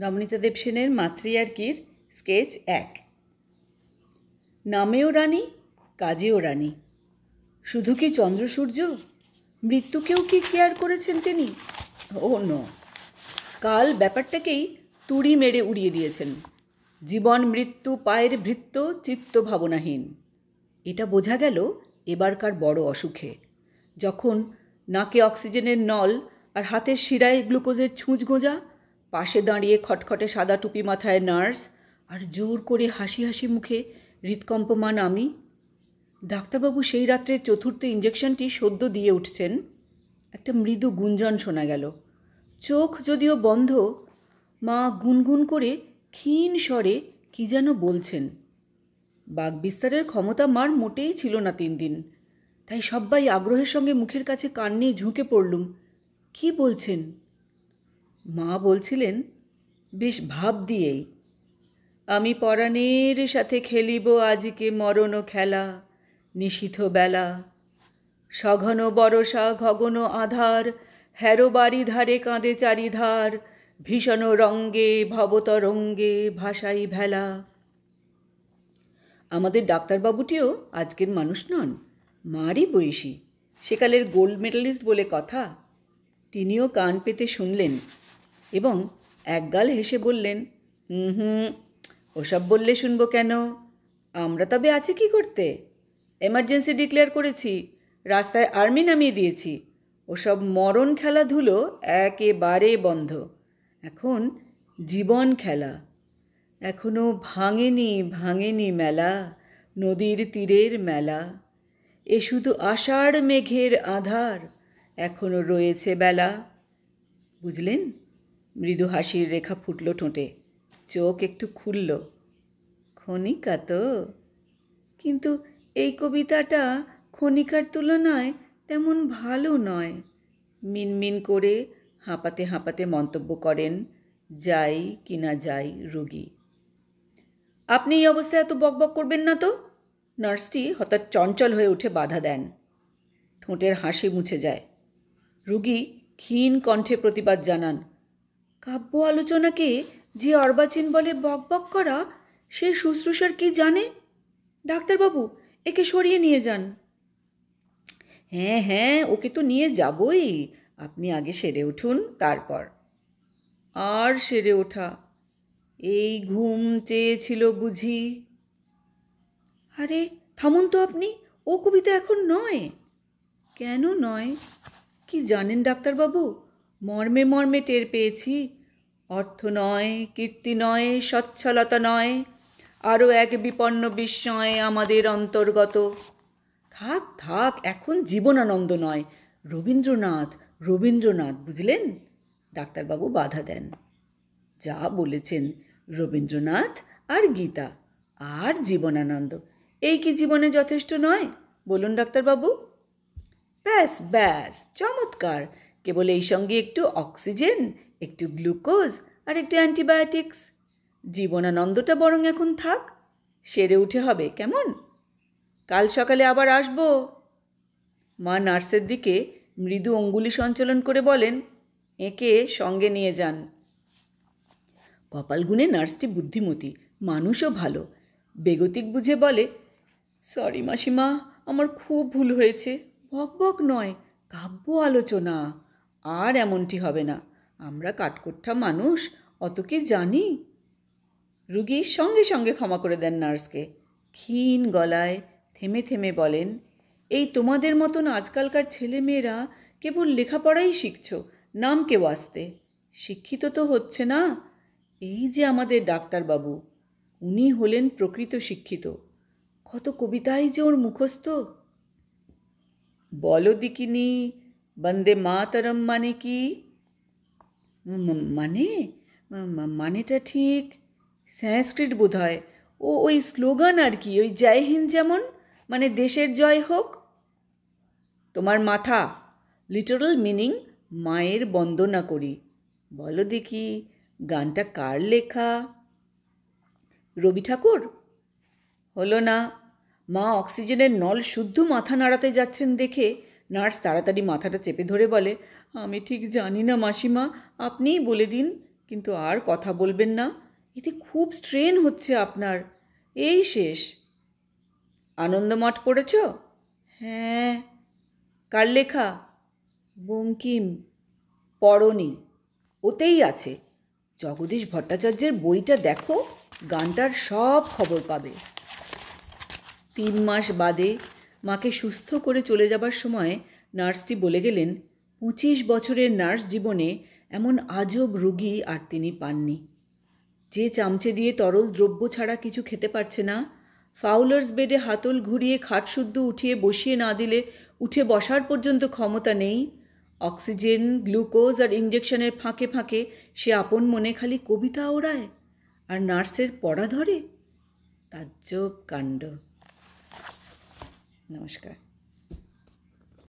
Nabanita দেবসেনের মাতৃয়ার্কির sketch এক নামেও রানী কাজেও রানী শুধু কি চন্দ্রসূর্য মৃত্যুকেও কি কেয়ার করেছেন তিনি ও ন কাল ব্যাপারটাকেই তুড়ি মেরে উড়িয়ে দিয়েছেন জীবন মৃত্যু পায়ের ভৃত্য চিত্ত ভাবনাহীন এটা বোঝা গেল এবারকার বড় অসুখে যখন নাকে অক্সিজেনের নল আর হাতের শিরায় গ্লুকোজের ছুঁচ গোঁজা পাশে দাঁড়িয়ে খটখটে সাদা টুপি মাথায় নার্স আর জোর করে হাসি হাসি মুখে হৃৎকম্পমান আমি ডাক্তারবাবু সেই রাত্রে চতুর্থ ইঞ্জেকশনটি সদ্য দিয়ে উঠছেন একটা মৃদু গুঞ্জন শোনা গেল চোখ যদিও বন্ধ মা গুনগুন করে ক্ষীণ স্বরে কী যেন বলছেন বাঘ বিস্তারের ক্ষমতা মার মোটেই ছিল না তিন দিন তাই সবাই আগ্রহের সঙ্গে মুখের কাছে কান নিয়ে ঝুঁকে পড়লুম কি বলছেন মা বলছিলেন বেশ ভাব দিয়েই আমি পরাণের সাথে খেলিব আজকে মরণ খেলা নিশীথ বেলা সঘন বরসা ঘগন আধার হ্যারো বাড়ি ধারে কাঁদে চারিধার ভীষণ রঙ্গে ভবতরঙ্গে ভাষাই ভেলা আমাদের ডাক্তারবাবুটিও আজকের মানুষ নন মারই বয়সী সেকালের গোল্ড মেডালিস্ট বলে কথা তিনিও কান পেতে শুনলেন এবং একগাল হেসে বললেন হুম ওসব বললে শুনবো কেন আমরা তবে আছি কি করতে এমার্জেন্সি ডিক্লেয়ার করেছি রাস্তায় আর্মি নামিয়ে দিয়েছি ওসব মরণ খেলাধুলো একেবারে বন্ধ এখন জীবন খেলা এখনও ভাঙেনি ভাঙেনি মেলা নদীর তীরের মেলা এ শুধু আষাঢ় মেঘের আধার এখনও রয়েছে বেলা বুঝলেন মৃদু হাসির রেখা ফুটল ঠোঁটে চোখ একটু খুলল ক্ষণিকা তো কিন্তু এই কবিতাটা ক্ষণিকার তুলনায় তেমন ভালো নয় মিনমিন করে হাঁপাতে হাঁপাতে মন্তব্য করেন যাই কি না যাই রুগী আপনি এই অবস্থায় এত বকবক করবেন না তো নার্সটি হঠাৎ চঞ্চল হয়ে উঠে বাধা দেন ঠোঁটের হাসি মুছে যায় রুগী ক্ষীণ কণ্ঠে প্রতিবাদ জানান কাব্য আলোচনাকে যে অর্বাচীন বলে বকবক করা সে শুশ্রূষার কি জানে ডাক্তারবাবু একে সরিয়ে নিয়ে যান হ্যাঁ হ্যাঁ ওকে তো নিয়ে যাবই আপনি আগে সেরে উঠুন তারপর আর সেরে ওঠা এই ঘুম চেয়েছিল বুঝি আরে থামুন তো আপনি ও কবিতা এখন নয় কেন নয় কি জানেন ডাক্তারবাবু মর্মে মর্মে টের পেয়েছি অর্থ নয় কীর্তি নয় সচ্ছলতা নয় আরও এক বিপন্ন বিস্ময় আমাদের অন্তর্গত থাক থাক এখন জীবনানন্দ নয় রবীন্দ্রনাথ রবীন্দ্রনাথ বুঝলেন ডাক্তারবাবু বাধা দেন যা বলেছেন রবীন্দ্রনাথ আর গীতা আর জীবনানন্দ এই কি জীবনে যথেষ্ট নয় বলুন ডাক্তারবাবু ব্যাস ব্যাস চমৎকার কেবল এই সঙ্গে একটু অক্সিজেন একটু গ্লুকোজ আর একটু অ্যান্টিবায়োটিক্স জীবনানন্দটা বরং এখন থাক সেরে উঠে হবে কেমন কাল সকালে আবার আসব মা নার্সের দিকে মৃদু অঙ্গুলি সঞ্চালন করে বলেন একে সঙ্গে নিয়ে যান কপালগুনে নার্সটি বুদ্ধিমতী মানুষও ভালো বেগতিক বুঝে বলে সরি মাসিমা আমার খুব ভুল হয়েছে বক বক নয় কাব্য আলোচনা আর এমনটি হবে না আমরা কাঠকোট্টা মানুষ অত কি জানি রুগীর সঙ্গে সঙ্গে ক্ষমা করে দেন নার্সকে ক্ষীণ গলায় থেমে থেমে বলেন এই তোমাদের মতন আজকালকার ছেলেমেয়েরা কেবল লেখাপড়াই শিখছ নাম কেউ আসতে শিক্ষিত তো হচ্ছে না এই যে আমাদের ডাক্তারবাবু উনি হলেন প্রকৃত শিক্ষিত কত কবিতাই যে ওর মুখস্থ বলো দিকিনি বন্দে মাতরম মানে কি মানে মানেটা ঠিক সংস্কৃত বোধ হয় ও ওই স্লোগান আর কি ওই জয় হিন্দ যেমন মানে দেশের জয় হোক তোমার মাথা লিটারাল মিনিং মায়ের বন্দনা করি বলো দেখি গানটা কার লেখা রবি ঠাকুর হলো না মা অক্সিজেনের নল শুদ্ধ মাথা নাড়াতে যাচ্ছেন দেখে নার্স তাড়াতাড়ি মাথাটা চেপে ধরে বলে আমি ঠিক জানি না মাসিমা আপনিই বলে দিন কিন্তু আর কথা বলবেন না এতে খুব স্ট্রেন হচ্ছে আপনার এই শেষ আনন্দমঠ পড়েছ হ্যাঁ কার লেখা বঙ্কিম পরনি ওতেই আছে জগদীশ ভট্টাচার্যের বইটা দেখো গানটার সব খবর পাবে তিন মাস বাদে মাকে সুস্থ করে চলে যাবার সময় নার্সটি বলে গেলেন পঁচিশ বছরের নার্স জীবনে এমন আজব রুগী আর তিনি পাননি যে চামচে দিয়ে তরল দ্রব্য ছাড়া কিছু খেতে পারছে না ফাউলার্স বেডে হাতল ঘুরিয়ে খাটশুদ্ধ উঠিয়ে বসিয়ে না দিলে উঠে বসার পর্যন্ত ক্ষমতা নেই অক্সিজেন গ্লুকোজ আর ইঞ্জেকশনের ফাঁকে ফাঁকে সে আপন মনে খালি কবিতা ওড়ায় আর নার্সের পড়া ধরে তাজ্জব কাণ্ড नमस्कार